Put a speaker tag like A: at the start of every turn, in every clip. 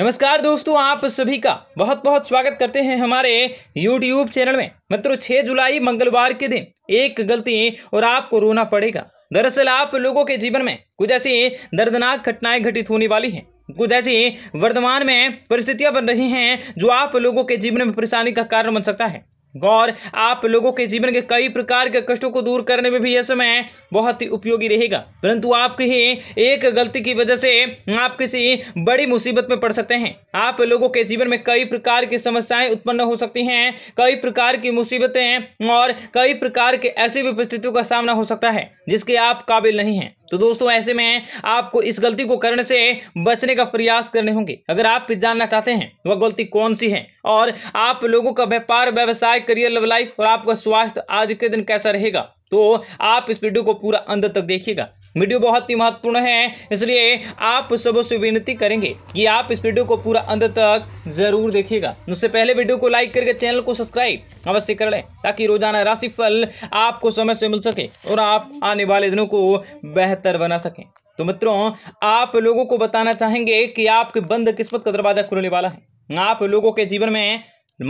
A: नमस्कार दोस्तों आप सभी का बहुत बहुत स्वागत करते हैं हमारे YouTube चैनल में मित्रों 6 जुलाई मंगलवार के दिन एक गलती और आपको रोना पड़ेगा दरअसल आप लोगों के जीवन में कुछ ऐसी दर्दनाक घटनाएं घटित होने वाली हैं कुछ ऐसी वर्तमान में परिस्थितियां बन रही हैं जो आप लोगों के जीवन में परेशानी का कारण बन सकता है गौर आप लोगों के जीवन के कई प्रकार के कष्टों को दूर करने में भी यह समय बहुत ही उपयोगी रहेगा परंतु आपकी ही एक गलती की वजह से आप किसी बड़ी मुसीबत में पड़ सकते हैं आप लोगों के जीवन में कई प्रकार की समस्याएं उत्पन्न हो सकती हैं कई प्रकार की मुसीबतें और कई प्रकार के ऐसी भी परिस्थितियों का सामना हो सकता है जिसके आप काबिल नहीं हैं तो दोस्तों ऐसे में आपको इस गलती को करने से बचने का प्रयास करने होंगे अगर आप जानना चाहते हैं वह गलती कौन सी है और आप लोगों का व्यापार व्यवसाय करियर लव लाइफ और आपका स्वास्थ्य आज के दिन कैसा रहेगा तो आप इस वीडियो को पूरा अंत तक देखिएगा वीडियो बहुत ही महत्वपूर्ण है इसलिए आप सबसे विनती करेंगे कि आप इस वीडियो को पूरा अंत तक जरूर देखिएगा उससे पहले वीडियो को लाइक करके चैनल को सब्सक्राइब अवश्य कर लें ताकि रोजाना राशिफल आपको समय से मिल सके और आप आने वाले दिनों को बेहतर बना सकें तो मित्रों आप लोगों को बताना चाहेंगे कि आपके बंद किस्मत का दरवाजा खुलने वाला है आप लोगों के जीवन में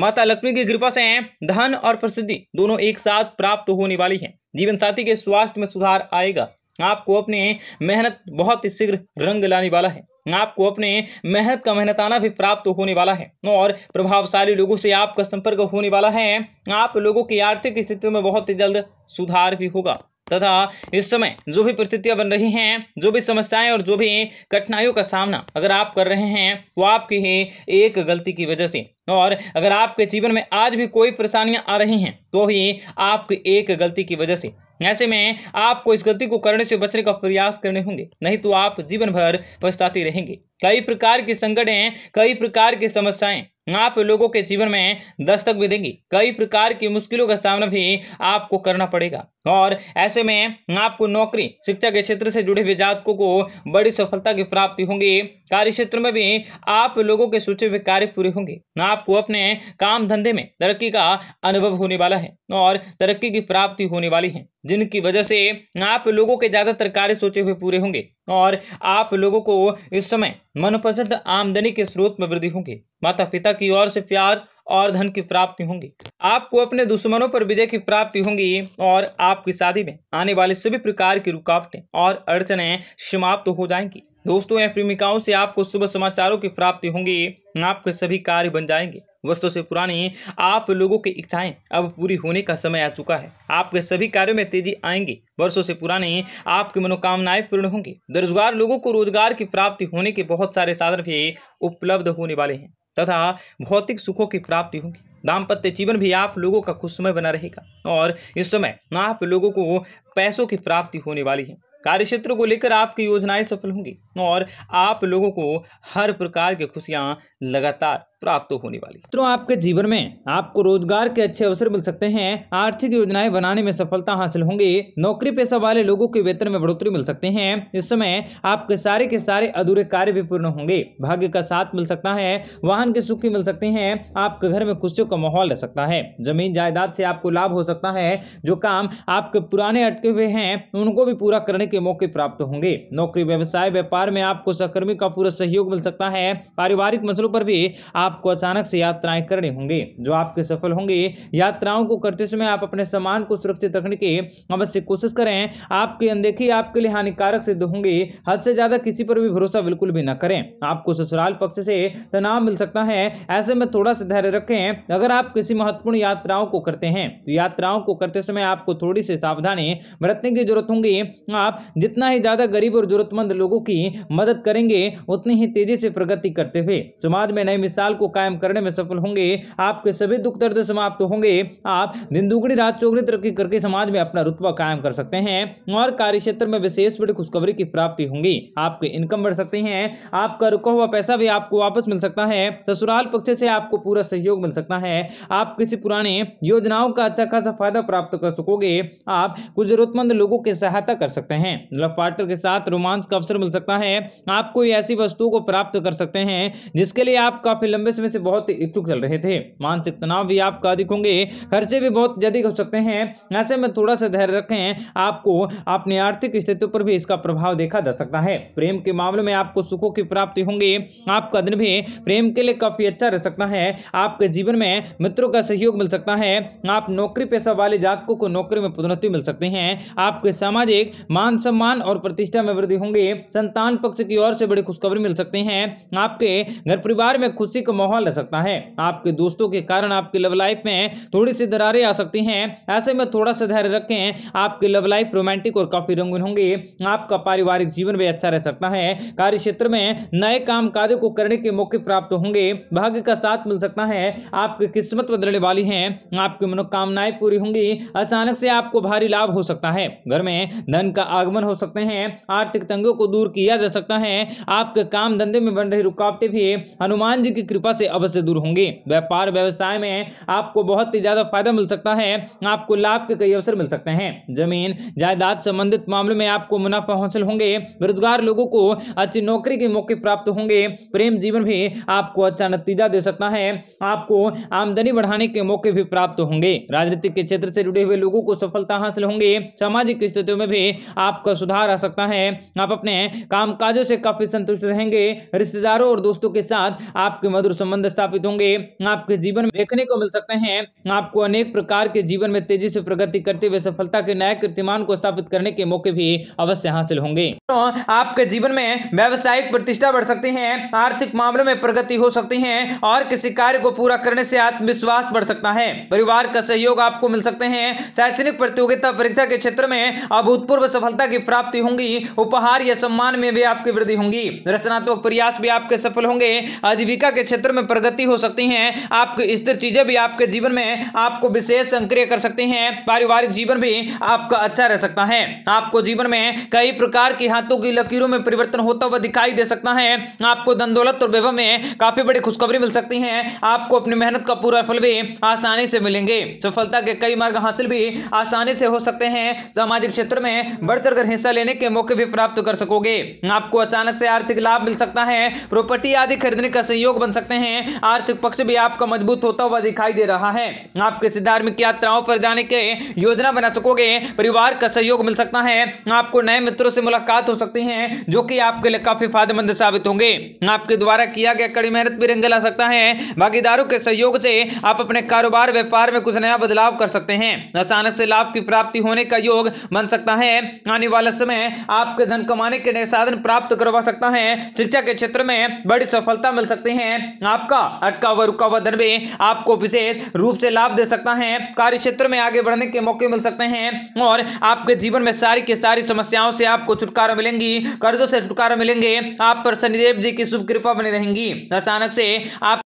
A: माता लक्ष्मी की कृपा से धन और प्रसिद्धि दोनों एक साथ प्राप्त होने वाली है जीवन साथी के स्वास्थ्य में सुधार आएगा आपको अपनी मेहनत बहुत ही शीघ्र रंग लाने वाला है आपको अपने मेहनत का मेहनताना भी प्राप्त होने वाला है और प्रभावशाली लोगों से आपका संपर्क होने वाला है आप लोगों की आर्थिक स्थितियों में बहुत ही जल्द सुधार भी होगा तथा इस समय जो भी परिस्थितियां बन रही हैं जो भी समस्याएं और जो भी कठिनाइयों का सामना अगर आप कर रहे हैं वो आपकी ही एक गलती की वजह से और अगर आपके जीवन में आज भी कोई परेशानियां आ रही हैं तो ही आपकी एक गलती की वजह से ऐसे में आपको इस गलती को करने से बचने का प्रयास करने होंगे नहीं तो आप जीवन भर पछताते रहेंगे कई प्रकार के संकट हैं कई प्रकार की समस्याएं आप लोगों के जीवन में दस्तक भी देंगी कई प्रकार की मुश्किलों का सामना भी आपको करना पड़ेगा और ऐसे में आपको नौकरी शिक्षा के क्षेत्र से जुड़े हुए जातकों को बड़ी सफलता की प्राप्ति होंगी कार्य क्षेत्र में भी आप लोगों के सोचे हुए कार्य पूरे होंगे आपको अपने काम धंधे में तरक्की का अनुभव होने वाला है और तरक्की की प्राप्ति होने वाली है जिनकी वजह से आप लोगों के ज़्यादातर कार्य सोचे हुए पूरे होंगे और आप लोगों को इस समय मनपसंद आमदनी के स्रोत में वृद्धि होंगे माता पिता की ओर से प्यार और धन की प्राप्ति होंगी आपको अपने दुश्मनों पर विजय की प्राप्ति होंगी और आपकी शादी में आने वाले सभी प्रकार की रुकावटें और अड़चने समाप्त तो हो जाएंगी दोस्तों या प्रेमिकाओं से आपको शुभ समाचारों की प्राप्ति होंगी आपके सभी कार्य बन जाएंगे वर्षो से पुरानी आप लोगों की इच्छाएं अब पूरी होने का समय आ चुका है आपके सभी कार्यों में तेजी आएंगी वर्षों से पुरानी आपकी मनोकामनाएं पूर्ण होंगी बेरोजगार लोगों को रोजगार की प्राप्ति होने के बहुत सारे साधन भी उपलब्ध होने वाले हैं तथा भौतिक सुखों की प्राप्ति होगी दाम्पत्य जीवन भी आप लोगों का खुशमय बना रहेगा और इस समय आप लोगों को पैसों की प्राप्ति होने वाली है कार्य क्षेत्र को लेकर आपकी योजनाएं सफल होंगी और आप लोगों को हर प्रकार की खुशियां लगातार प्राप्त होने वाली मित्रों तो आपके जीवन में आपको रोजगार के अच्छे अवसर मिल सकते हैं आर्थिक योजनाएं बनाने में सफलता हासिल होंगी नौकरी पेशा वाले लोगों के वेतन में बढ़ोतरी मिल सकते हैं इस समय आपके सारे के सारे अधूरे कार्य भी पूर्ण होंगे भाग्य का साथ मिल सकता है वाहन के सुखी मिल सकते हैं आपके घर में खुशियों का माहौल रह सकता है जमीन जायदाद से आपको लाभ हो सकता है जो काम आपके पुराने अटके हुए हैं उनको भी पूरा करने के मौके प्राप्त होंगे नौकरी व्यवसाय व्यापार में आपको सहकर्मी का पूरा सहयोग मिल सकता है पारिवारिक मसलों पर भी आप आपको अचानक से यात्राएं करने होंगे जो आपके सफल होंगे यात्राओं को करते समय आप अपने सामान को सुरक्षित रखने की अवश्य कोशिश करें आपकी अनदेखी आपके लिए हानिकारक सिद्ध होंगी हद से ज्यादा किसी पर भी भरोसा बिल्कुल भी न करें आपको ससुराल पक्ष से तनाव मिल सकता है ऐसे में थोड़ा सा धैर्य रखें अगर आप किसी महत्वपूर्ण यात्राओं को करते हैं तो यात्राओं को करते समय आपको थोड़ी सी सावधानी बरतने की जरूरत होंगी आप जितना ही ज्यादा गरीब और जरूरतमंद लोगों की मदद करेंगे उतनी ही तेजी से प्रगति करते हुए समाज में नई मिसाल को कायम करने में सफल होंगे आपके सभी दुख दर्द समाप्त होंगे आप दिन दुगड़ी रात चौगड़ी तरक्की करके समाज में अपना रुतबा कायम कर सकते हैं और कार्य क्षेत्र में विशेष बड़ी खुशखबरी की प्राप्ति होंगी आपके इनकम बढ़ सकते हैं आपका रुका हुआ पैसा भी आपको वापस मिल सकता है ससुराल पक्ष से आपको पूरा सहयोग मिल सकता है आप किसी पुराने योजनाओं का अच्छा खासा फायदा प्राप्त कर सकोगे आप कुछ जरूरतमंद लोगों की सहायता कर सकते हैं लव पार्टनर के साथ रोमांस का अवसर मिल सकता है आप कोई ऐसी वस्तुओं को प्राप्त कर सकते हैं जिसके लिए आप काफी लंबे लंबे समय से बहुत इच्छुक चल रहे थे मानसिक तनाव भी आपका अधिक होंगे खर्चे भी बहुत ज्यादा हो सकते हैं ऐसे में थोड़ा सा धैर्य रखें आपको अपनी आर्थिक स्थितियों पर भी इसका प्रभाव देखा जा सकता है प्रेम के मामले में आपको सुखों की प्राप्ति होंगी आपका दिन भी प्रेम के लिए काफी अच्छा रह सकता है आपके जीवन में मित्रों का सहयोग मिल सकता है आप नौकरी पेशा वाले जातकों को नौकरी में पदोन्नति मिल सकती है आपके सामाजिक मान सम्मान और प्रतिष्ठा में वृद्धि होंगे संतान पक्ष की ओर से बड़ी खुशखबरी मिल सकती है आपके घर परिवार में खुशी का माहौल रह सकता है आपके दोस्तों के कारण आपकी लव लाइफ में थोड़ी सी दरारें आ सकती हैं ऐसे में थोड़ा सा धैर्य रखें आपकी लव लाइफ रोमांटिक और काफी रंगीन होंगे आपका पारिवारिक जीवन भी अच्छा रह सकता है कार्य क्षेत्र में नए काम कार्यों को करने के मौके प्राप्त होंगे भाग्य का साथ मिल सकता है आपकी किस्मत बदलने वाली है आपकी मनोकामनाएं पूरी होंगी अचानक से आपको भारी लाभ हो सकता है घर में धन का आगमन हो सकते हैं आर्थिक तंगों को दूर किया जा सकता है आपके काम धंधे में बन रही रुकावटें भी हनुमान जी की कृपा तकलीफों से अवश्य दूर होंगे व्यापार व्यवसाय में आपको बहुत ही ज़्यादा फायदा मिल सकता है आपको लाभ के कई अवसर मिल सकते हैं जमीन जायदाद संबंधित मामलों में आपको मुनाफा हासिल होंगे बेरोजगार लोगों को अच्छी नौकरी के मौके प्राप्त होंगे प्रेम जीवन भी आपको अच्छा नतीजा दे सकता है आपको आमदनी बढ़ाने के मौके भी प्राप्त होंगे राजनीतिक के क्षेत्र से जुड़े हुए लोगों को सफलता हासिल होंगे सामाजिक स्थितियों में भी आपका सुधार आ सकता है आप अपने कामकाजों से काफी संतुष्ट रहेंगे रिश्तेदारों और दोस्तों के साथ आपके मधुर संबंध स्थापित होंगे आपके जीवन में देखने को मिल सकते हैं आपको अनेक प्रकार के जीवन में तेजी से प्रगति करते हुए सफलता के नए कीर्तिमान को स्थापित करने के मौके भी अवश्य हासिल होंगे तो आपके जीवन में व्यवसायिक प्रतिष्ठा बढ़ सकती है आर्थिक मामलों में प्रगति हो सकती है और किसी कार्य को पूरा करने से आत्मविश्वास बढ़ सकता है परिवार का सहयोग आपको मिल सकते हैं शैक्षणिक प्रतियोगिता परीक्षा के क्षेत्र में अभूतपूर्व सफलता की प्राप्ति होंगी उपहार या सम्मान में भी आपकी वृद्धि होंगी रचनात्मक प्रयास भी आपके सफल होंगे आजीविका के क्षेत्र क्षेत्र में प्रगति हो सकती है आपके स्थिर चीजें भी आपके जीवन में आपको विशेष सक्रिय कर सकती है पारिवारिक जीवन भी आपका अच्छा रह सकता है आपको जीवन में कई प्रकार के हाथों की लकीरों में परिवर्तन होता हुआ दिखाई दे सकता है आपको दंदौलत और वैभव में काफी बड़ी खुशखबरी मिल सकती है आपको अपनी मेहनत का पूरा फल भी आसानी से मिलेंगे सफलता के कई मार्ग हासिल भी आसानी से हो सकते हैं सामाजिक क्षेत्र में बढ़ चढ़कर हिस्सा लेने के मौके भी प्राप्त कर सकोगे आपको अचानक से आर्थिक लाभ मिल सकता है प्रॉपर्टी आदि खरीदने का सहयोग बन सकते हैं हैं आर्थिक पक्ष भी आपका मजबूत होता हुआ दिखाई दे रहा है आप किसी धार्मिक यात्राओं पर जाने के योजना बना सकोगे परिवार का सहयोग मिल सकता है आपको नए मित्रों से मुलाकात हो सकती है जो की आपके लिए काफी फायदेमंद साबित होंगे आपके द्वारा किया गया कड़ी मेहनत भी रंग ला सकता है भागीदारों के सहयोग से आप अपने कारोबार व्यापार में कुछ नया बदलाव कर सकते हैं अचानक से लाभ की प्राप्ति होने का योग बन सकता है आने वाले समय आपके धन कमाने के नए साधन प्राप्त करवा सकता है शिक्षा के क्षेत्र में बड़ी सफलता मिल सकती है आपका अटका हुआ रुका हुआ धन भी आपको विशेष रूप से लाभ दे सकता है कार्य क्षेत्र में आगे बढ़ने के मौके मिल सकते हैं और आपके जीवन में सारी की सारी समस्याओं से आपको छुटकारा मिलेंगी कर्जों से छुटकारा मिलेंगे आप पर शनिदेव जी की शुभ कृपा बनी रहेंगी अचानक से आप